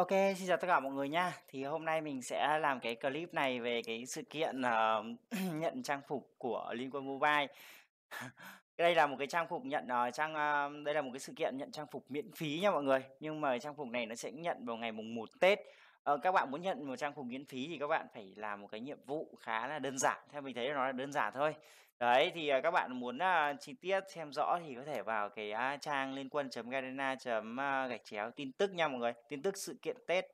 Ok, xin chào tất cả mọi người nha. Thì hôm nay mình sẽ làm cái clip này về cái sự kiện ờ, nhận trang phục của Liên Quân Mobile. đây là một cái trang phục nhận ờ, trang ờ, đây là một cái sự kiện nhận trang phục miễn phí nha mọi người. Nhưng mà trang phục này nó sẽ nhận vào ngày mùng 1 Tết ờ, các bạn muốn nhận một trang phục miễn phí thì các bạn phải làm một cái nhiệm vụ khá là đơn giản theo mình thấy nó là đơn giản thôi đấy thì uh, các bạn muốn uh, chi tiết xem rõ thì có thể vào cái uh, trang liên quân garena ờ, gạch chéo tin tức nha mọi người tin tức sự kiện tết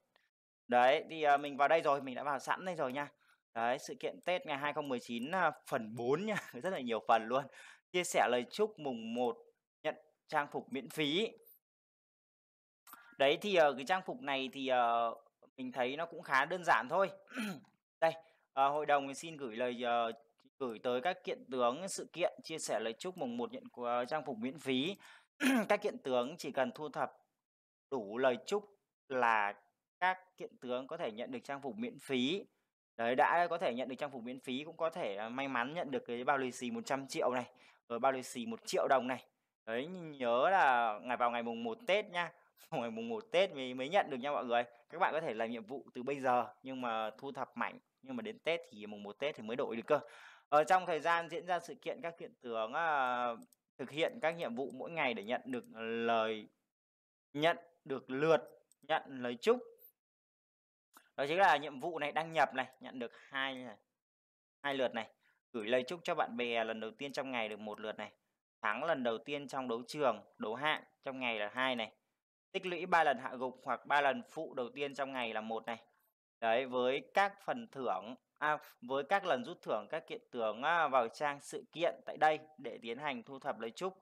đấy thì uh, mình vào đây rồi mình đã vào sẵn đây rồi nha đấy sự kiện tết ngày 2019 uh, phần 4 nha rất là nhiều phần luôn chia sẻ lời chúc mùng 1 nhận trang phục miễn phí đấy thì uh, cái trang phục này thì uh, mình thấy nó cũng khá đơn giản thôi. Đây, à, hội đồng thì xin gửi lời uh, gửi tới các kiện tướng sự kiện chia sẻ lời chúc mùng một nhận của trang phục miễn phí. các kiện tướng chỉ cần thu thập đủ lời chúc là các kiện tướng có thể nhận được trang phục miễn phí. Đấy đã có thể nhận được trang phục miễn phí cũng có thể may mắn nhận được cái bao lì xì 100 triệu này, rồi bao lì xì một triệu đồng này. Đấy nhớ là ngày vào ngày mùng 1 Tết nha ngày mùng 1 Tết mới mới nhận được nha mọi người. Các bạn có thể làm nhiệm vụ từ bây giờ nhưng mà thu thập mạnh nhưng mà đến Tết thì mùng 1 Tết thì mới đổi được cơ. Ở ờ, trong thời gian diễn ra sự kiện các hiện tướng uh, ờ, thực hiện các nhiệm vụ mỗi ngày để nhận được lời nhận được lượt nhận lời chúc. Đó chính là nhiệm vụ này đăng nhập này, nhận được hai Hai lượt này, gửi lời chúc cho bạn bè lần đầu tiên trong ngày được một lượt này. Thắng lần đầu tiên trong đấu trường, đấu hạng trong ngày là hai này tích lũy 3 lần hạ gục hoặc 3 lần phụ đầu tiên trong ngày là một này. Đấy với các phần thưởng à, với các lần rút thưởng các kiện tướng à, vào trang sự kiện tại đây để tiến hành thu thập lấy chúc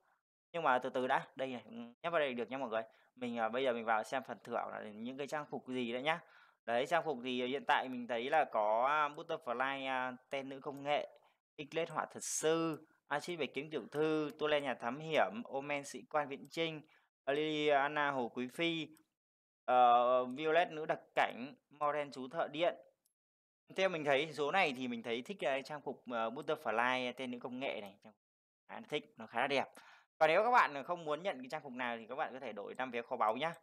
Nhưng mà từ từ đã, đây này, ừ, nhấp vào đây được nha mọi người. Mình à, bây giờ mình vào xem phần thưởng là những cái trang phục gì đấy nhá. Đấy trang phục thì hiện tại mình thấy là có à, Butterfly uh, à, tên nữ công nghệ, Iclet hỏa thuật sư, Axit về kiếm tiểu thư, Tô Le nhà thám hiểm, Omen sĩ quan viễn trinh, Liliana Hồ Quý Phi, uh, Violet Nữ Đặc Cảnh, Moren Chú Thợ Điện. Theo mình thấy số này thì mình thấy thích cái ờ, trang phục uh, Butterfly tên những công nghệ này. À, thích, nó khá là đẹp. Và nếu các bạn không muốn nhận cái trang phục nào thì các bạn có thể đổi 5 vé kho báu nhá.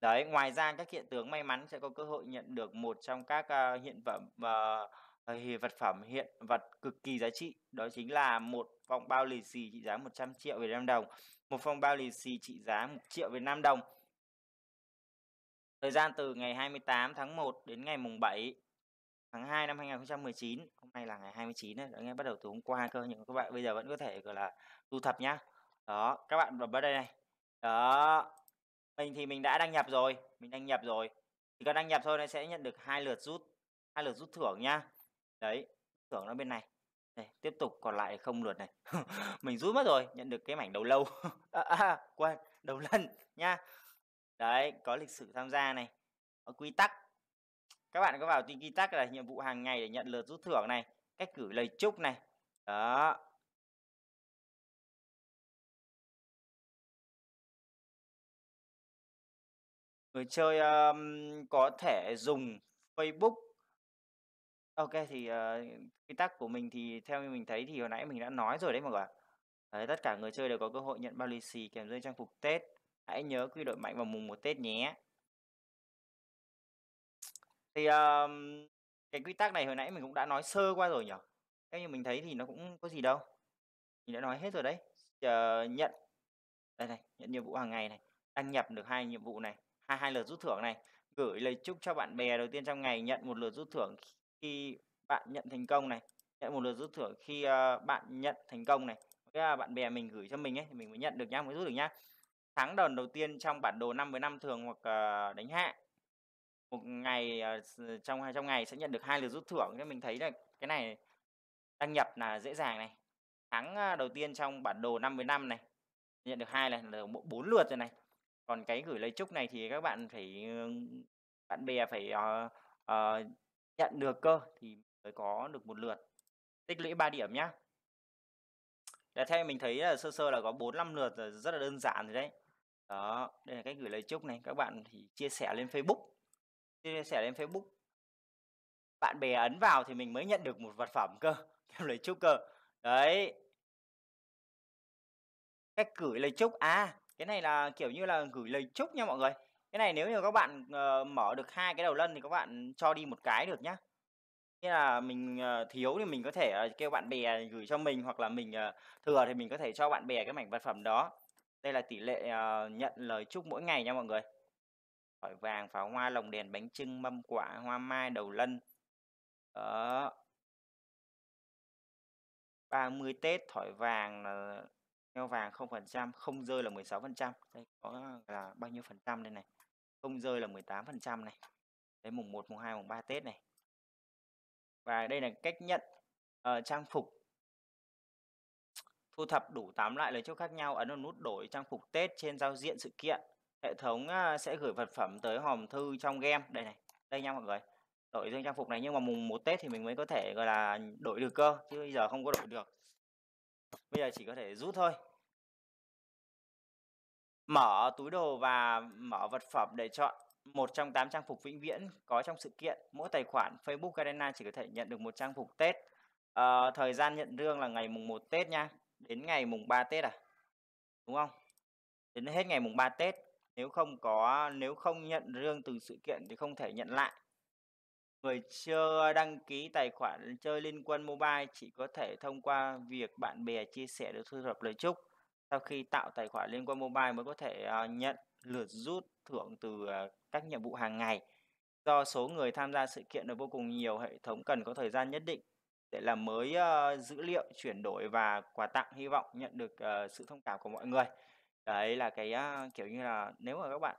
Đấy, ngoài ra các hiện tướng may mắn sẽ có cơ hội nhận được một trong các uh, hiện phẩm uh, Ờ, vật phẩm hiện vật cực kỳ giá trị, đó chính là một phong bao lì xì trị giá 100 triệu Việt Nam đồng, một phong bao lì xì trị giá 1 triệu Việt Nam đồng. Thời gian từ ngày 28 tháng 1 đến ngày mùng 7 tháng 2 năm 2019 hôm nay là ngày 29 đấy nghe bắt đầu từ hôm qua cơ nhưng các bạn bây giờ vẫn có thể gọi là thu thập nhá đó các bạn vào vào đây này đó mình thì mình đã đăng nhập rồi mình đăng nhập rồi thì cần đăng nhập thôi nó sẽ nhận được hai lượt rút hai lượt rút thưởng nhá đấy thưởng nó bên này đây, tiếp tục còn lại không lượt này mình rút mất rồi nhận được cái mảnh đầu lâu à, à, quên đầu lần nha đấy có lịch sử tham gia này có quy tắc các bạn có vào tin quy tắc là nhiệm vụ hàng ngày để nhận lượt rút thưởng này cách gửi lời chúc này đó người chơi um, có thể dùng Facebook OK, thì, ờ, quy tắc của mình thì theo như mình thấy thì hồi nãy mình đã nói rồi đấy mọi người Đấy, tất cả người chơi đều có cơ hội nhận bao lì xì kèm dây trang phục Tết. Hãy nhớ quy đội mạnh vào mùng 1 Tết nhé. Thì, ờm, cái quy tắc này hồi nãy mình cũng đã nói sơ qua rồi nhở? Theo như mình thấy thì nó cũng có gì đâu. Mình đã nói hết rồi đấy. Ờ, nhận đây này, nhận nhiệm vụ hàng ngày này, đăng nhập được hai nhiệm vụ này, hai hai lượt rút thưởng này, gửi lời chúc cho bạn bè đầu tiên trong ngày nhận một lượt rút thưởng khi bạn nhận thành công này nhận một lượt rút thưởng khi ờ, bạn nhận thành công này cái bạn bè mình gửi cho mình ấy thì mình mới nhận được nhá mới rút được nhá thắng đòn đầu tiên trong bản đồ 5 với 5 thường hoặc ờ, đánh hạ một ngày ờ, trong hai trong ngày sẽ nhận được hai lượt rút thưởng nên mình thấy là cái này đăng nhập là dễ dàng này thắng đầu tiên trong bản đồ 5 với 5 này nhận được hai này là bốn lượt rồi này còn cái gửi lời chúc này thì các bạn phải bạn bè phải uh, uh, nhận được cơ thì mới có được một lượt tích lũy 3 điểm nhá để theo mình thấy là sơ sơ là có 45 lượt à, rất là đơn giản rồi đấy đó đây là cách gửi lời chúc này các bạn thì chia sẻ lên Facebook chia sẻ lên Facebook bạn bè ấn vào thì mình mới nhận được một vật phẩm cơ theo lời chúc cơ đấy cách gửi lời chúc à cái này là kiểu như là gửi lời chúc nha mọi người cái này nếu như các bạn uh, mở được hai cái đầu lân thì các bạn cho đi một cái được nhá nghĩa là mình uh, thiếu thì mình có thể uh, kêu bạn bè gửi cho mình hoặc là mình uh, thừa thì mình có thể cho bạn bè cái mảnh vật phẩm đó đây là tỷ lệ uh, nhận lời chúc mỗi ngày nha mọi người Hỏi vàng, pháo hoa, lồng đèn, bánh trưng, mâm quả, hoa mai, đầu lân Đó 30 Tết, thỏi vàng là Heo vàng 0%, không rơi là 16% Đây có là bao nhiêu phần trăm đây này không rơi là 18% này đấy mùng 1 mùng 2 mùng 3 Tết này và đây là cách nhận uh, trang phục thu thập đủ 8 loại lấy chốt khác nhau ấn vào nút đổi trang phục Tết trên giao diện sự kiện hệ thống uh, sẽ gửi vật phẩm tới hòm thư trong game đây này đây nha mọi người đổi dương trang phục này nhưng mà mùng 1 Tết thì mình mới có thể gọi là đổi được cơ chứ bây giờ không có đổi được bây giờ chỉ có thể rút thôi Mở túi đồ và mở vật phẩm để chọn một trong 8 trang phục vĩnh viễn có trong sự kiện. Mỗi tài khoản Facebook Garena chỉ có thể nhận được một trang phục Tết. À, thời gian nhận lương là ngày mùng 1 Tết nha, đến ngày mùng 3 Tết à. Đúng không? Đến hết ngày mùng 3 Tết, nếu không có nếu không nhận lương từ sự kiện thì không thể nhận lại. Người chưa đăng ký tài khoản chơi Liên Quân Mobile chỉ có thể thông qua việc bạn bè chia sẻ được thu thập lời chúc sau khi tạo tài khoản liên quan mobile mới có thể ờ, nhận lượt rút thưởng từ ờ, các nhiệm vụ hàng ngày do số người tham gia sự kiện là vô cùng nhiều hệ thống cần có thời gian nhất định để làm mới ờ, dữ liệu chuyển đổi và quà tặng hy vọng nhận được sự thông cảm của mọi người đấy là cái kiểu như là nếu mà các bạn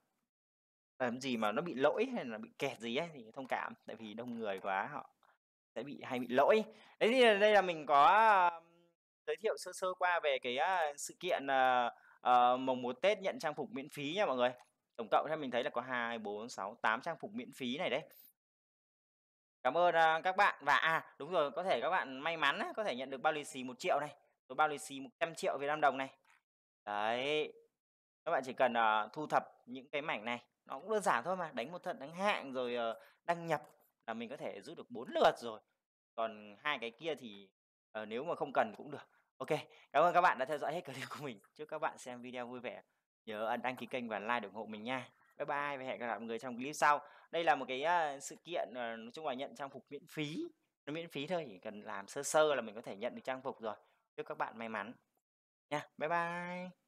làm gì mà nó bị lỗi hay là bị kẹt gì ấy thì thông cảm tại vì đông người quá họ sẽ bị hay bị lỗi đấy thì đây là mình có giới thiệu sơ sơ qua về cái uh, sự kiện uh, uh, mồng một Tết nhận trang phục miễn phí nha mọi người. Tổng cộng thì mình thấy là có 2 4 6 8 trang phục miễn phí này đấy. Cảm ơn uh, các bạn và à đúng rồi, có thể các bạn may mắn ấy, có thể nhận được bao lì xì 1 triệu này, rồi bao lì xì 100 triệu Việt Nam đồng này. Đấy. Các bạn chỉ cần uh, thu thập những cái mảnh này, nó cũng đơn giản thôi mà, đánh một thận đánh hạng rồi uh, đăng nhập là mình có thể rút được 4 lượt rồi. Còn hai cái kia thì uh, nếu mà không cần cũng được. Ok, cảm ơn các bạn đã theo dõi hết clip của mình. Chúc các bạn xem video vui vẻ. Nhớ ấn đăng ký kênh và like ủng hộ mình nha. Bye bye và hẹn gặp lại mọi người trong clip sau. Đây là một cái uh, sự kiện uh, nói chung là nhận trang phục miễn phí. Nó miễn phí thôi, chỉ cần làm sơ sơ là mình có thể nhận được trang phục rồi. Chúc các bạn may mắn. Nha, bye bye.